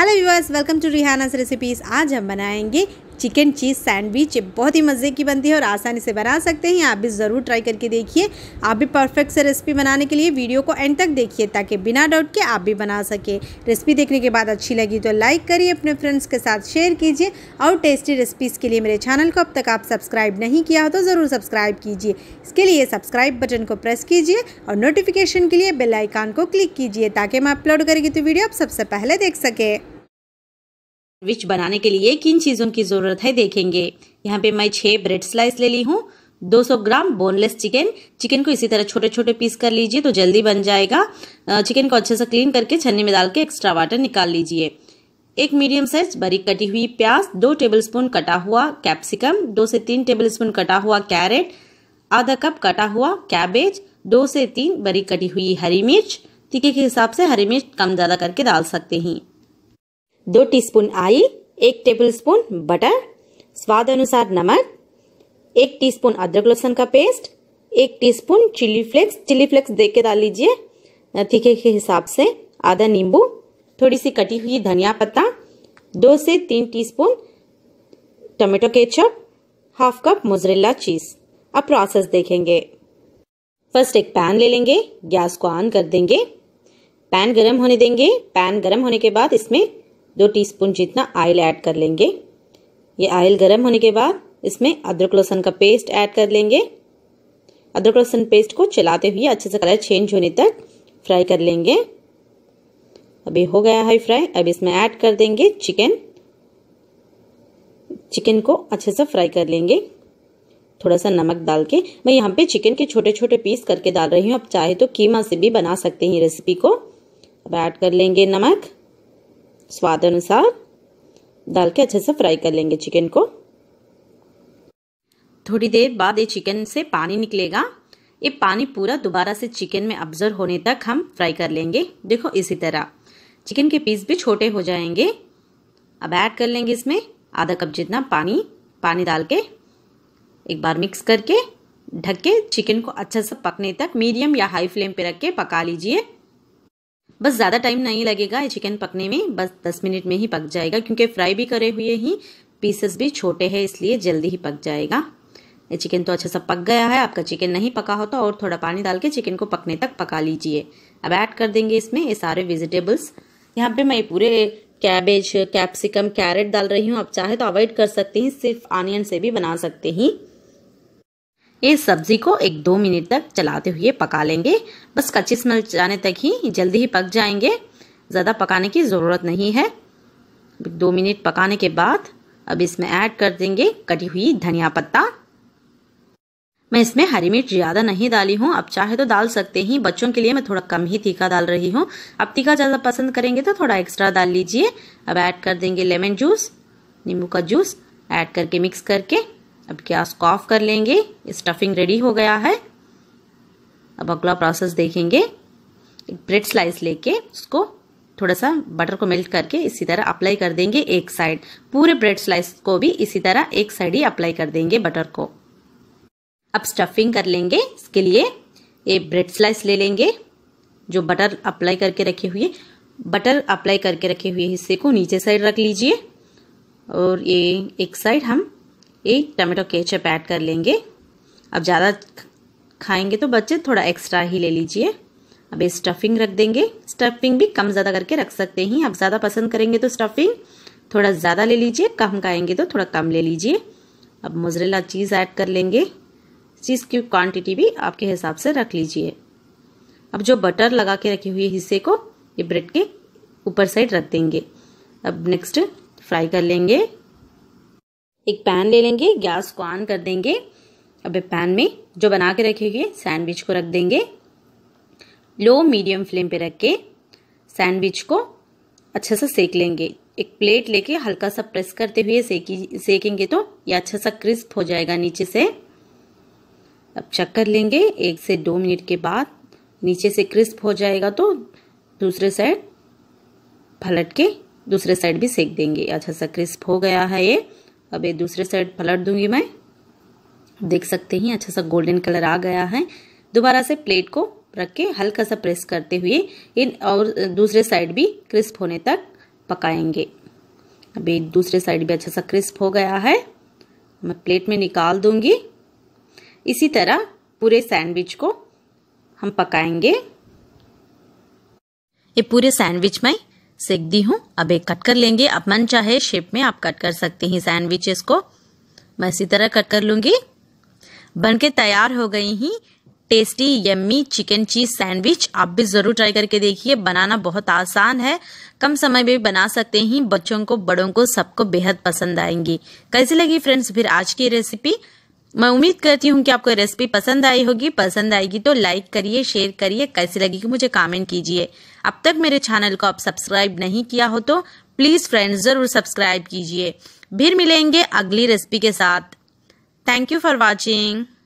hello viewers welcome to Rihana's recipes आज हम बनाएंगे चिकन चीज़ सैंडविच बहुत ही मज़े की बनती है और आसानी से बना सकते हैं आप भी ज़रूर ट्राई करके देखिए आप भी परफेक्ट से रेसिपी बनाने के लिए वीडियो को एंड तक देखिए ताकि बिना डाउट के आप भी बना सके रेसिपी देखने के बाद अच्छी लगी तो लाइक करिए अपने फ्रेंड्स के साथ शेयर कीजिए और टेस्टी रेसिपीज़ के लिए मेरे चैनल को अब तक आप सब्सक्राइब नहीं किया हो तो ज़रूर सब्सक्राइब कीजिए इसके लिए सब्सक्राइब बटन को प्रेस कीजिए और नोटिफिकेशन के लिए बेल आइकान को क्लिक कीजिए ताकि मैं अपलोड करेगी तो वीडियो आप सबसे पहले देख सकें सैंडविच बनाने के लिए किन चीज़ों की ज़रूरत है देखेंगे यहाँ पे मैं छह ब्रेड स्लाइस ले ली हूँ 200 ग्राम बोनलेस चिकन चिकन को इसी तरह छोटे छोटे पीस कर लीजिए तो जल्दी बन जाएगा चिकन को अच्छे से क्लीन करके छन्नी में डाल के एक्स्ट्रा वाटर निकाल लीजिए एक मीडियम साइज बारीक कटी हुई प्याज दो टेबलस्पून कटा हुआ कैप्सिकम दो से तीन टेबलस्पून कटा हुआ कैरेट आधा कप कटा हुआ कैबेज दो से तीन बारीक कटी हुई हरी मिर्च तीखे के हिसाब से हरी मिर्च कम ज़्यादा करके डाल सकते हैं दो टीस्पून आई एक टेबलस्पून बटर स्वाद अनुसार नमक एक टीस्पून अदरक लहसुन का पेस्ट एक teaspoon chilli flakes chilli flakes देख के डाल लीजिए तीखे के हिसाब से आधा नींबू थोड़ी सी कटी हुई धनिया पत्ता दो से तीन teaspoon tomato ketchup half cup mozzarella cheese अब प्रोसेस देखेंगे फर्स्ट एक पैन ले लेंगे गैस को ऑन कर देंगे पैन गरम होने देंगे पैन गरम होने के बाद इसमें दो टीस्पून जितना ऑयल ऐड कर लेंगे ये ऑयल गर्म होने के बाद इसमें अदरक लहसुन का पेस्ट ऐड कर लेंगे अदरक लहसुन पेस्ट को चलाते हुए अच्छे से कलर चेंज होने तक फ्राई कर लेंगे अभी हो गया है फ्राई अब इसमें ऐड कर देंगे चिकन चिकन को अच्छे से फ्राई कर लेंगे थोड़ा सा नमक डाल के मैं यहाँ पे चिकन के छोटे छोटे पीस करके डाल रही हूँ आप चाहे तो कीमा से भी बना सकते हैं रेसिपी को अब ऐड कर लेंगे नमक स्वाद अनुसार डाल के अच्छे से फ्राई कर लेंगे चिकन को थोड़ी देर बाद ये चिकन से पानी निकलेगा ये पानी पूरा दोबारा से चिकन में ऑब्जर्व होने तक हम फ्राई कर लेंगे देखो इसी तरह चिकन के पीस भी छोटे हो जाएंगे अब ऐड कर लेंगे इसमें आधा कप जितना पानी पानी डाल के एक बार मिक्स करके ढक के चिकन को अच्छे से पकने तक मीडियम या हाई फ्लेम पे रख के पका लीजिए बस ज़्यादा टाइम नहीं लगेगा ये चिकन पकने में बस दस मिनट में ही पक जाएगा क्योंकि फ्राई भी करे हुए ही पीसेस भी छोटे हैं इसलिए जल्दी ही पक जाएगा ये चिकन तो अच्छा सा पक गया है आपका चिकन नहीं पका हो तो और थोड़ा पानी डाल के चिकन को पकने तक पका लीजिए अब ऐड कर देंगे इसमें ये सारे वेजिटेबल्स यहाँ पे मैं पूरे कैबेज कैप्सिकम कैरेट डाल रही हूँ आप चाहे तो अवॉइड कर सकते हैं सिर्फ आनियन से भी बना सकते हैं इस सब्जी को एक दो मिनट तक चलाते हुए पका लेंगे बस कच्ची स्मेल जाने तक ही जल्दी ही पक जाएंगे ज़्यादा पकाने की ज़रूरत नहीं है दो मिनट पकाने के बाद अब इसमें ऐड कर देंगे कटी हुई धनिया पत्ता मैं इसमें हरी मिर्च ज़्यादा नहीं डाली हूँ अब चाहे तो डाल सकते हैं बच्चों के लिए मैं थोड़ा कम ही तीखा डाल रही हूँ अब तीखा ज़्यादा पसंद करेंगे तो थोड़ा एक्स्ट्रा डाल लीजिए अब ऐड कर देंगे लेमन जूस नींबू का जूस ऐड करके मिक्स करके अब गैस को ऑफ कर लेंगे स्टफिंग रेडी हो गया है अब अगला प्रोसेस देखेंगे एक ब्रेड स्लाइस लेके उसको थोड़ा सा बटर को मेल्ट करके इसी तरह अप्लाई कर देंगे एक साइड पूरे ब्रेड स्लाइस को भी इसी तरह एक साइड ही अप्लाई कर देंगे बटर को अब स्टफिंग कर लेंगे इसके लिए ये ब्रेड स्लाइस ले लेंगे जो बटर अप्लाई करके रखे हुए बटर अप्लाई करके रखे हुए हिस्से को नीचे साइड रख लीजिए और ये एक साइड हम एक टमाटो केचप ऐड कर लेंगे अब ज़्यादा खाएंगे तो बच्चे थोड़ा एक्स्ट्रा ही ले लीजिए अब ये स्टफिंग रख देंगे स्टफिंग भी कम ज़्यादा करके रख सकते हैं आप ज़्यादा पसंद करेंगे तो स्टफिंग थोड़ा ज़्यादा ले लीजिए कम खाएंगे तो थोड़ा कम ले लीजिए अब मोजरेला चीज़ ऐड कर लेंगे चीज़ की क्वांटिटी भी आपके हिसाब से रख लीजिए अब जो बटर लगा के रखे हुए हिस्से को ये ब्रेड के ऊपर साइड रख देंगे अब नेक्स्ट फ्राई कर लेंगे एक पैन ले लेंगे गैस को ऑन कर देंगे अब पैन में जो बना के रखेंगे सैंडविच को रख देंगे लो मीडियम फ्लेम पे रख के सैंडविच को अच्छे से सेक लेंगे एक प्लेट लेके हल्का सा प्रेस करते हुए सेकी सेकेंगे तो ये अच्छा सा क्रिस्प हो जाएगा नीचे से अब चेक कर लेंगे एक से दो मिनट के बाद नीचे से क्रिस्प हो जाएगा तो दूसरे साइड पलट के दूसरे साइड भी सेक देंगे अच्छा सा क्रिस्प हो गया है ये अब ये दूसरे साइड पलट दूंगी मैं देख सकते हैं अच्छा सा गोल्डन कलर आ गया है दोबारा से प्लेट को रख के हल्का सा प्रेस करते हुए इन और दूसरे साइड भी क्रिस्प होने तक पकाएंगे अभी दूसरे साइड भी अच्छा सा क्रिस्प हो गया है मैं प्लेट में निकाल दूंगी इसी तरह पूरे सैंडविच को हम पकाएंगे ये पूरे सैंडविच में सेक दी हूँ अब एक कट कर लेंगे आप मन चाहे शेप में आप कट कर सकते हैं सैंडविचेस को मैं इसी तरह कट कर लूंगी बन के तैयार हो गई ही tasty yummy chicken cheese sandwich आप भी ज़रूर ट्राई करके देखिए बनाना बहुत आसान है कम समय में बना सकते हैं बच्चों को बड़ों को सबको बेहद पसंद आएंगी कैसी लगी फ्रेंड्स फिर आज की रेसिपी मैं उम्मीद करती हूँ कि आपको रेसिपी पसंद आई होगी पसंद आएगी तो लाइक करिए शेयर करिए कैसी लगेगी मुझे कमेंट कीजिए अब तक मेरे चैनल को आप सब्सक्राइब नहीं किया हो तो प्लीज़ फ्रेंड्स ज़रूर सब्सक्राइब कीजिए फिर मिलेंगे अगली रेसिपी के साथ थैंक यू फॉर वॉचिंग